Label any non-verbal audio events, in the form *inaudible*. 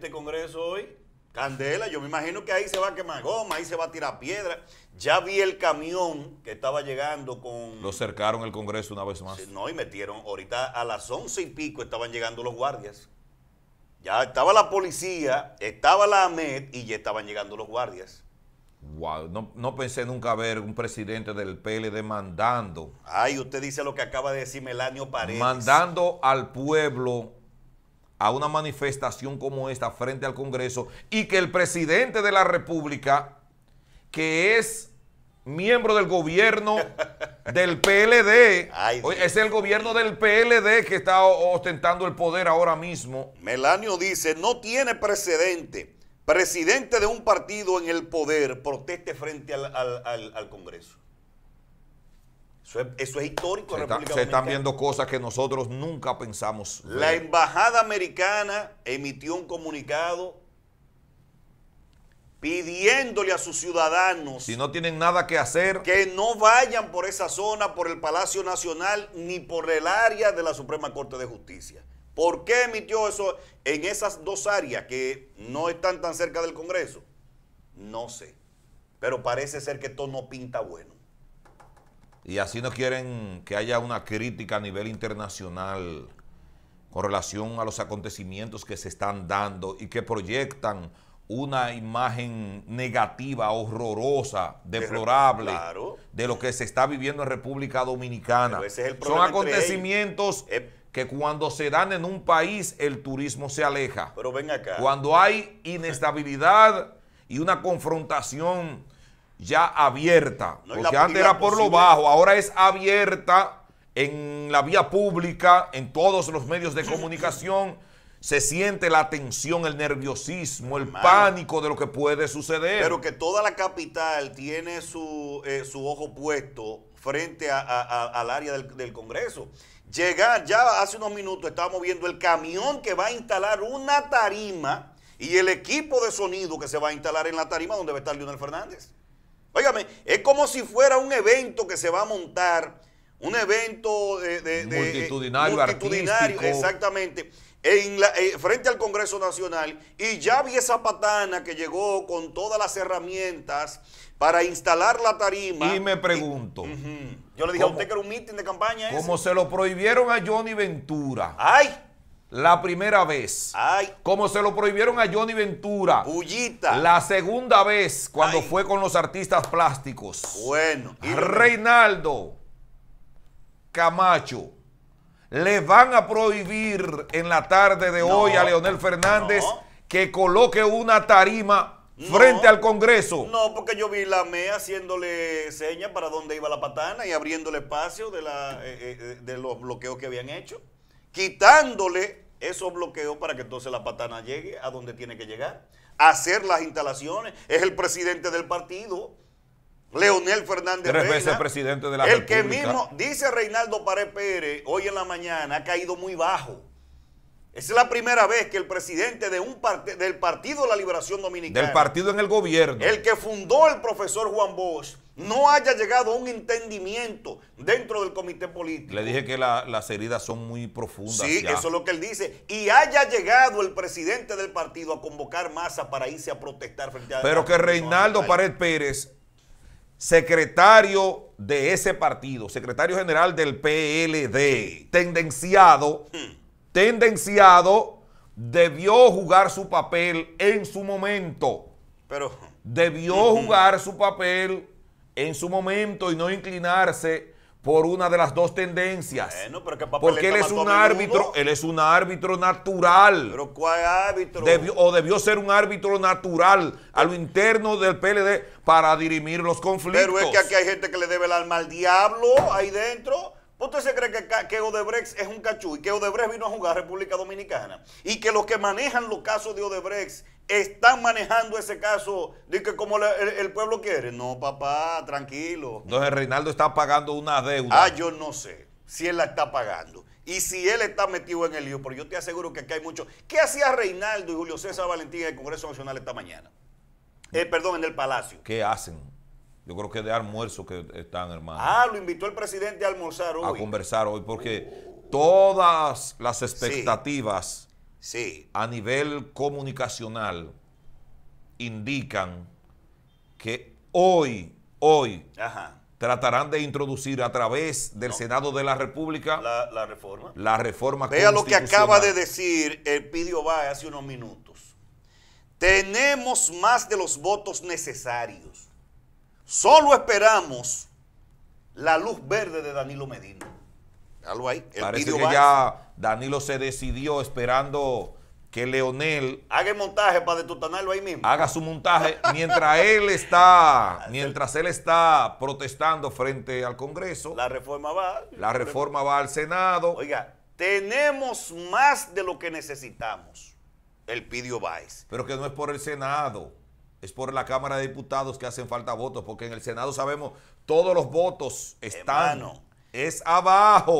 este Congreso hoy, candela, yo me imagino que ahí se va a quemar goma, ahí se va a tirar piedra. Ya vi el camión que estaba llegando con... Lo cercaron el Congreso una vez más. No, y metieron, ahorita a las once y pico estaban llegando los guardias. Ya estaba la policía, estaba la AMED y ya estaban llegando los guardias. Wow, no, no, pensé nunca ver un presidente del PLD mandando. Ay, usted dice lo que acaba de decir Melanio Paredes. Mandando al pueblo a una manifestación como esta frente al Congreso y que el presidente de la República, que es miembro del gobierno *laughs* del PLD, es el gobierno del PLD que está ostentando el poder ahora mismo. Melanio dice, no tiene precedente. Presidente de un partido en el poder proteste frente al Congreso. Eso es, histórico. Se, en República se están viendo cosas que nosotros nunca pensamos. La Embajada Americana emitió un comunicado pidiéndole a sus ciudadanos... Si no tienen nada que hacer... Que no vayan por esa zona, por el Palacio Nacional, ni por el área de la Suprema Corte de Justicia. ¿Por qué emitió eso en esas dos áreas que no están tan cerca del Congreso? No sé. Pero parece ser que esto no pinta bueno. Y así no quieren que haya una crítica a nivel internacional con relación a los acontecimientos que se están dando y que proyectan una imagen negativa, horrorosa, deplorable de lo que se está viviendo en República Dominicana. Son acontecimientos eh. que cuando se dan en un país el turismo se aleja. Pero ven acá. Cuando hay inestabilidad y una confrontación ya abierta. porque antes era por lo bajo, ahora es abierta en la vía pública, en todos los medios de comunicación. se siente la tensión, el nerviosismo, el pánico de lo que puede suceder. Pero que toda la capital tiene su, eh, ojo puesto frente al área del, Congreso. Llegar, ya hace unos minutos estábamos viendo el camión que va a instalar una tarima y el equipo de sonido que se va a instalar en la tarima donde va a estar Leonel Fernández. Óigame, es como si fuera un evento que se va a montar, un evento de, multitudinario, exactamente. En eh, frente al Congreso Nacional y ya vi esa patana que llegó con todas las herramientas para instalar la tarima. Y me pregunto. Yo le dije a usted que era un mitin de campaña. Como se lo prohibieron a Johnny Ventura. ¡Ay! La primera vez. Como se lo prohibieron a Johnny Ventura. La segunda vez, cuando fue con los artistas plásticos. Bueno. Reinaldo Camacho. Le van a prohibir en la tarde de hoy a Leonel Fernández que coloque una tarima frente al Congreso. No, porque yo vi la MEA haciéndole señas para dónde iba la patana y abriéndole espacio de, la, eh, eh, eh, de los bloqueos que habían hecho quitándole esos bloqueos para que entonces la patana llegue a donde tiene que llegar. Hacer las instalaciones. Es el presidente del partido. Leonel Fernández Tres Reina, presidente de El que mismo, dice Reinaldo Pared Pérez, hoy en la mañana ha caído muy bajo. es la primera vez que el presidente de un del Partido de la Liberación Dominicana. Del partido en el gobierno. El que fundó el profesor Juan Bosch no haya llegado a un entendimiento dentro del comité político. Le dije que las heridas son muy profundas. Sí, eso es lo que él dice. Y haya llegado el presidente del partido a convocar masa para irse a protestar frente a... Pero que Reinaldo Pared Pérez, secretario de ese partido, secretario general del PLD, tendenciado, hmm. tendenciado, debió jugar su papel en su momento. Pero... Debió jugar su papel en su momento y no inclinarse por una de las dos tendencias. Porque él es un árbitro, él es un árbitro natural. Pero ¿cuál árbitro? o debió ser un árbitro natural a lo interno del PLD para dirimir los conflictos. Pero es que aquí hay gente que le debe el alma al diablo ahí dentro. ¿Usted se cree que, Odebrecht es un cachú y que Odebrecht vino a jugar a República Dominicana? Y que los que manejan los casos de Odebrecht están manejando ese caso de que como el, pueblo quiere. No, papá, tranquilo. Entonces Reinaldo está pagando una deuda. Ah, yo no sé si él la está pagando. Y si él está metido en el lío, pero yo te aseguro que aquí hay mucho. ¿Qué hacía Reinaldo y Julio César Valentín en el Congreso Nacional esta mañana? Eh, perdón, en el Palacio. ¿Qué hacen? Yo creo que de almuerzo que están, hermano. Ah, lo invitó el presidente a almorzar hoy. A conversar hoy, porque uh. todas las expectativas sí. a nivel comunicacional indican que hoy, hoy, tratarán de introducir a través del Senado de la República la, reforma. La reforma Vea lo que acaba de decir El Pidio va hace unos minutos. Tenemos más de los votos necesarios. Solo esperamos la luz verde de Danilo Medina. Algo ahí. Parece que ya Danilo se decidió esperando que Leonel haga el montaje para detutanarlo ahí mismo. Haga su montaje *laughs* mientras él está, mientras él está protestando frente al Congreso. La reforma va. La reforma va al Senado. Oiga, tenemos más de lo que necesitamos. El Pidio Báez. Pero que no es por el Senado es por la Cámara de Diputados que hacen falta votos, porque en el Senado sabemos todos los votos están. es abajo.